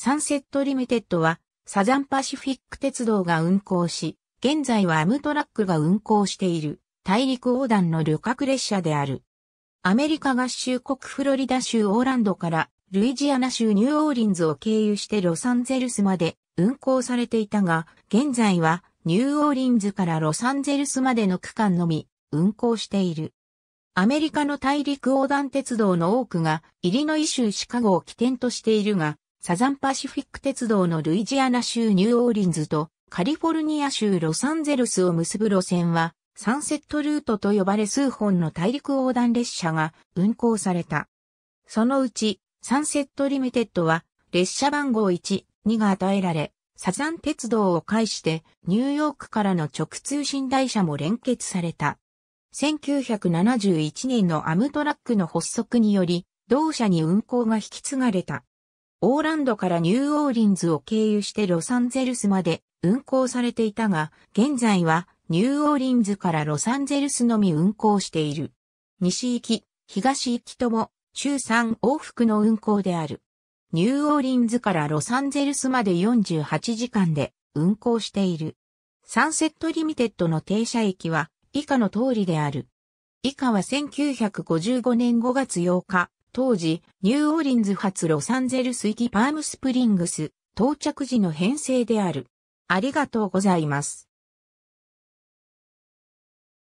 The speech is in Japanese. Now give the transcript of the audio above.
サンセットリミテッドは、サザンパシフィック鉄道が運行し、現在はアムトラックが運行している、大陸横断の旅客列車である。アメリカ合衆国フロリダ州オーランドから、ルイジアナ州ニューオーリンズを経由してロサンゼルスまで運行されていたが、現在はニューオーリンズからロサンゼルスまでの区間のみ運行している。アメリカの大陸横断鉄道の多くがイリノイ州シカゴを起点としているが、サザンパシフィック鉄道のルイジアナ州ニューオーリンズとカリフォルニア州ロサンゼルスを結ぶ路線は、サンセットルートと呼ばれ数本の大陸横断列車が運行された。そのうち、サンセットリミテッドは、列車番号1、2が与えられ、サザン鉄道を介して、ニューヨークからの直通信台車も連結された。1971年のアムトラックの発足により、同社に運行が引き継がれた。オーランドからニューオーリンズを経由してロサンゼルスまで運行されていたが、現在はニューオーリンズからロサンゼルスのみ運行している。西行き、東行きとも週3往復の運行である。ニューオーリンズからロサンゼルスまで48時間で運行している。サンセットリミテッドの停車駅は以下の通りである。以下は1955年5月8日、当時、ニューオーリンズ発ロサンゼルス行きパームスプリングス到着時の編成である。ありがとうございます。